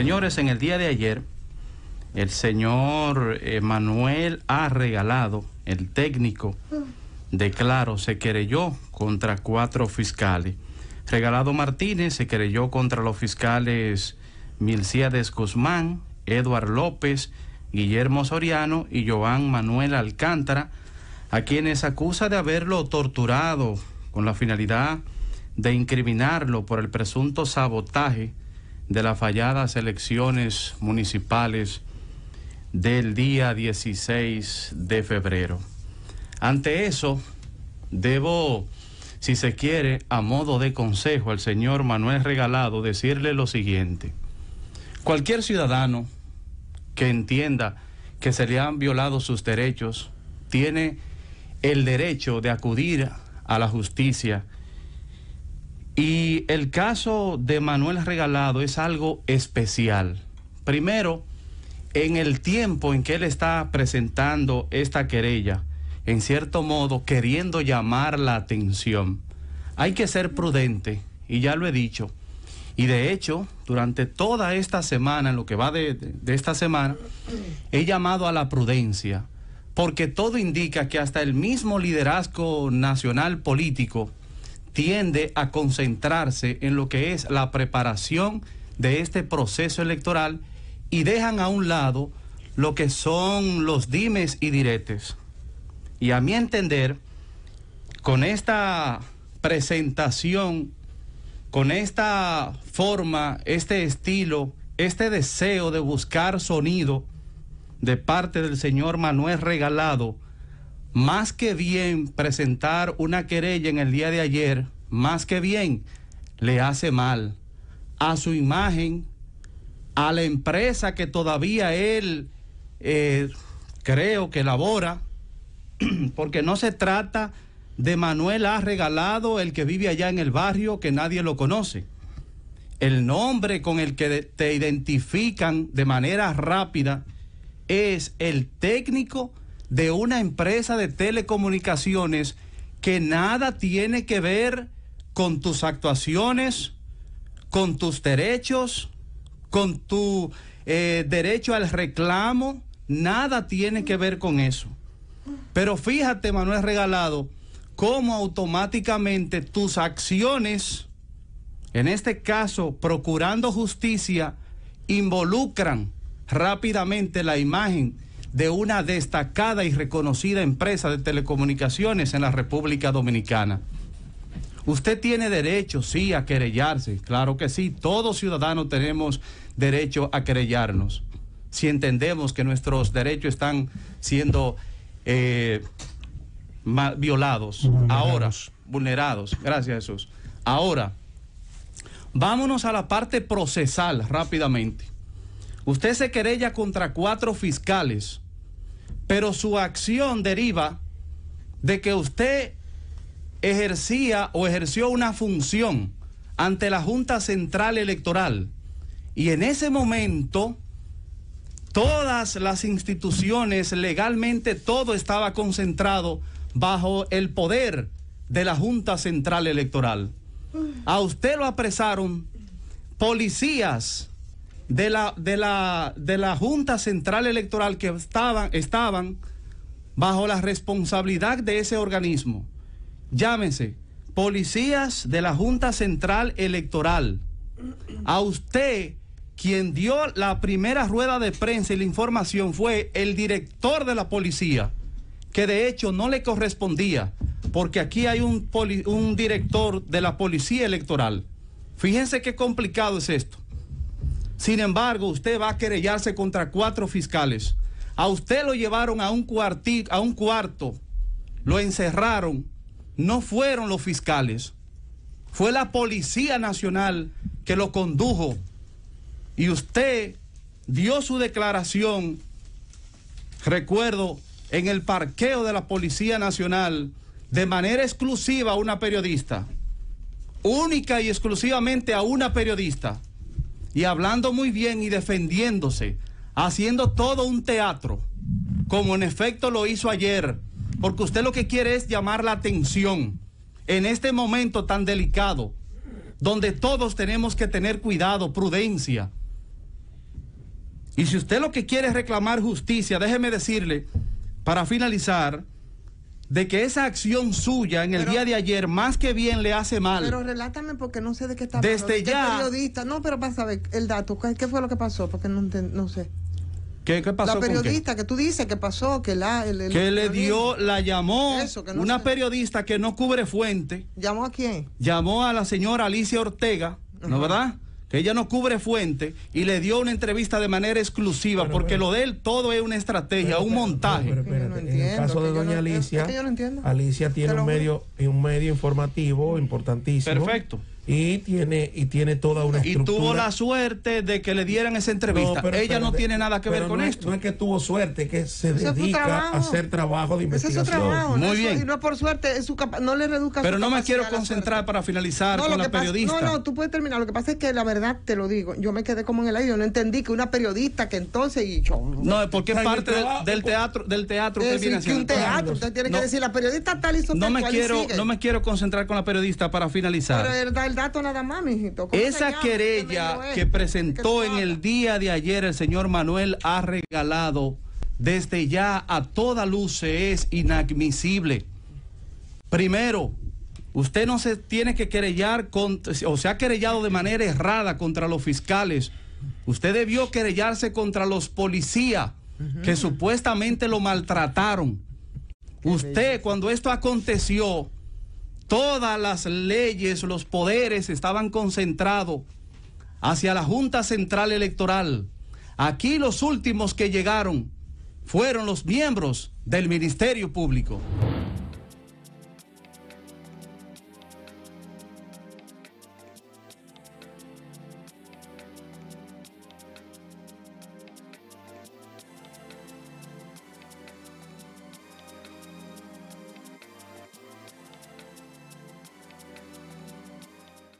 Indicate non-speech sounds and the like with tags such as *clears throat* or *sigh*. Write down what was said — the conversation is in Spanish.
Señores, en el día de ayer, el señor Manuel ha regalado, el técnico declaró, se querelló contra cuatro fiscales. Regalado Martínez se querelló contra los fiscales Milciades Guzmán, Eduard López, Guillermo Soriano y Joan Manuel Alcántara, a quienes acusa de haberlo torturado con la finalidad de incriminarlo por el presunto sabotaje de las falladas elecciones municipales del día 16 de febrero. Ante eso, debo, si se quiere, a modo de consejo al señor Manuel Regalado, decirle lo siguiente. Cualquier ciudadano que entienda que se le han violado sus derechos tiene el derecho de acudir a la justicia y el caso de Manuel Regalado es algo especial. Primero, en el tiempo en que él está presentando esta querella, en cierto modo queriendo llamar la atención. Hay que ser prudente, y ya lo he dicho. Y de hecho, durante toda esta semana, en lo que va de, esta semana, he llamado a la prudencia, porque todo indica que hasta el mismo liderazgo nacional político tiende a concentrarse en lo que es la preparación de este proceso electoral y dejan a un lado lo que son los dimes y diretes. Y a mi entender, con esta presentación, con esta forma, este estilo, este deseo de buscar sonido de parte del señor Manuel Regalado, más que bien presentar una querella en el día de ayer, más que bien le hace mal a su imagen, a la empresa que todavía él eh, creo que labora, *clears throat* porque no se trata de Manuel ha Regalado, el que vive allá en el barrio, que nadie lo conoce. El nombre con el que te identifican de manera rápida es el técnico de una empresa de telecomunicaciones que nada tiene que ver con tus actuaciones, con tus derechos, con tu eh, derecho al reclamo, nada tiene que ver con eso. Pero fíjate, Manuel Regalado, cómo automáticamente tus acciones, en este caso procurando justicia, involucran rápidamente la imagen de una destacada y reconocida empresa de telecomunicaciones en la República Dominicana. Usted tiene derecho, sí, a querellarse, claro que sí, todos ciudadanos tenemos derecho a querellarnos, si entendemos que nuestros derechos están siendo eh, violados, ahora, vulnerados, gracias Jesús. Ahora, vámonos a la parte procesal rápidamente. Usted se querella contra cuatro fiscales, pero su acción deriva de que usted ejercía o ejerció una función ante la Junta Central Electoral. Y en ese momento, todas las instituciones, legalmente todo estaba concentrado bajo el poder de la Junta Central Electoral. A usted lo apresaron policías de la, de la, de la Junta Central Electoral que estaban, estaban bajo la responsabilidad de ese organismo. Llámese, policías de la Junta Central Electoral. A usted quien dio la primera rueda de prensa y la información fue el director de la policía, que de hecho no le correspondía, porque aquí hay un, un director de la policía electoral. Fíjense qué complicado es esto. Sin embargo, usted va a querellarse contra cuatro fiscales. A usted lo llevaron a un, a un cuarto, lo encerraron. No fueron los fiscales, fue la Policía Nacional que lo condujo. Y usted dio su declaración, recuerdo, en el parqueo de la Policía Nacional de manera exclusiva a una periodista, única y exclusivamente a una periodista y hablando muy bien y defendiéndose, haciendo todo un teatro, como en efecto lo hizo ayer, porque usted lo que quiere es llamar la atención en este momento tan delicado, donde todos tenemos que tener cuidado, prudencia. Y si usted lo que quiere es reclamar justicia, déjeme decirle, para finalizar, de que esa acción suya en el día de ayer más que bien le hace mal. Pero relátame porque no sé de qué está Desde Periodista. No, pero para saber el dato, ¿qué, fue lo que pasó? Porque no, no sé. ¿Qué, pasó? La periodista que tú dices que pasó, que la. le dio, la llamó. una periodista que no cubre fuente. ¿Llamó a quién? Llamó a la señora Alicia Ortega, ¿no verdad? que ella no cubre fuente y le dio una entrevista de manera exclusiva, porque lo de él todo es una estrategia, un montaje. en el caso de doña Alicia, Alicia tiene un medio, un medio informativo importantísimo. Perfecto y tiene y tiene toda una estructura. Y tuvo la suerte de que le dieran esa entrevista. Ella no tiene nada que ver con esto. no es que tuvo suerte, que se dedica a hacer trabajo de investigación. es trabajo, Muy no bien. y no por suerte, es su no le reduzca Pero no me quiero concentrar para finalizar con la periodista. No, no, tú puedes terminar. Lo que pasa es que la verdad te lo digo, yo me quedé como en el aire, no entendí que una periodista que entonces y yo No, porque es parte del, teatro del teatro que que un teatro, usted tiene que decir la periodista tal y No me quiero no me quiero concentrar con la periodista para finalizar. Pero, esa querella que presentó en el día de ayer el señor Manuel ha regalado desde ya a toda luz es inadmisible. Primero, usted no se tiene que querellar o se ha querellado de manera errada contra los fiscales. Usted debió querellarse contra los policías que supuestamente lo maltrataron. Usted cuando esto aconteció, todas las leyes, los poderes estaban concentrados hacia la Junta Central Electoral. Aquí los últimos que llegaron fueron los miembros del Ministerio Público.